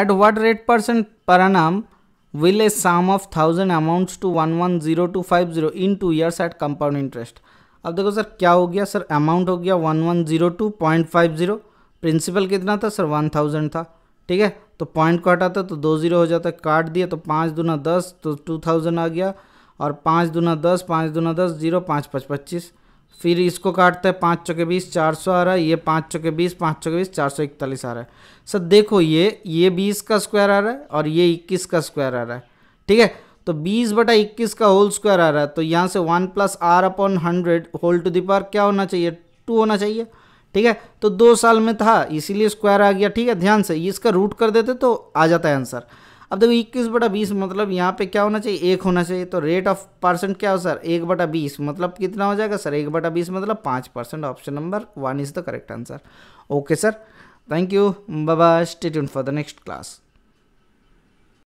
At what rate percent per annum will a sum of thousand amounts to one one zero two five zero in two years at compound interest? अब देखो sir क्या हो गया sir amount हो गया one one zero two point five zero principal कितना था sir one thousand था ठीक है तो पॉइंट को हटाते तो दो जीरो हो जाता काट दिया तो पाँच दूना दस तो टू थाउजेंड आ गया और पाँच दूना दस पाँच दूना दस जीरो पाँच पच पच्चीस फिर इसको काटते हैं पाँच चौके बीस चार सौ आ रहा है ये पाँच चौके बीस पाँच चौके बीस चार सौ इकतालीस आ रहा है सर देखो ये ये बीस का स्क्वायर आ रहा है और ये इक्कीस का स्क्वायर आ रहा है ठीक है तो बीस बटा इक्कीस का होल स्क्वायर आ रहा है तो यहाँ से one plus R upon hundred whole two दावर क्या होना चाहिए टू होना चाहिए ठीक है तो दो साल में था इसीलिए स्क्वायर आ गया ठीक है ध्यान से इसका रूट कर देते तो आ जाता है आंसर अब देखो इक्कीस बटा बीस मतलब यहाँ पे क्या होना चाहिए एक होना चाहिए तो रेट ऑफ परसेंट क्या हो सर एक बटा बीस मतलब कितना हो जाएगा सर एक बटा बीस मतलब पाँच percent option number one is the correct answer okay sir thank you बाबा state for the next class